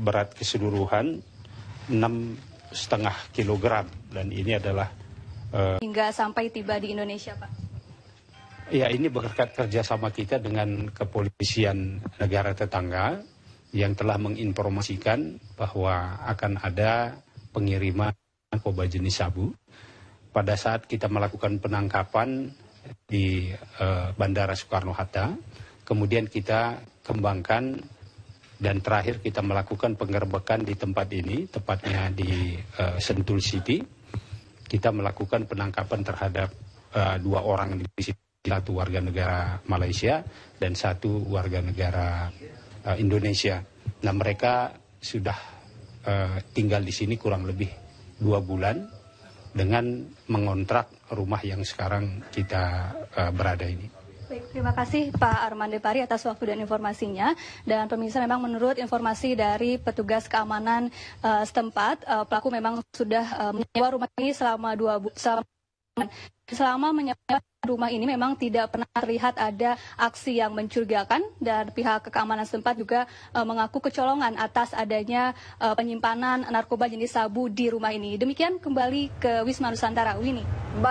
berat keseluruhan 6,5 kilogram dan ini adalah uh, hingga sampai tiba di Indonesia, Pak. Ya, ini berkat kerjasama kita dengan kepolisian negara tetangga yang telah menginformasikan bahwa akan ada pengiriman narkoba jenis sabu. Pada saat kita melakukan penangkapan di uh, Bandara Soekarno-Hatta, kemudian kita kembangkan dan terakhir kita melakukan penggerbekan di tempat ini, tepatnya di uh, Sentul City. Kita melakukan penangkapan terhadap uh, dua orang di situ, satu warga negara Malaysia dan satu warga negara uh, Indonesia. Nah mereka sudah uh, tinggal di sini kurang lebih dua bulan dengan mengontrak rumah yang sekarang kita uh, berada ini. Baik, terima kasih Pak Armande Pari atas waktu dan informasinya. Dan pemirsa memang menurut informasi dari petugas keamanan uh, setempat, uh, pelaku memang sudah uh, menyewa rumah ini selama dua bulan. Selama, selama menyewa rumah ini memang tidak pernah terlihat ada aksi yang mencurigakan dan pihak keamanan setempat juga uh, mengaku kecolongan atas adanya uh, penyimpanan narkoba jenis sabu di rumah ini. Demikian kembali ke Wisma Nusantara, Winnie.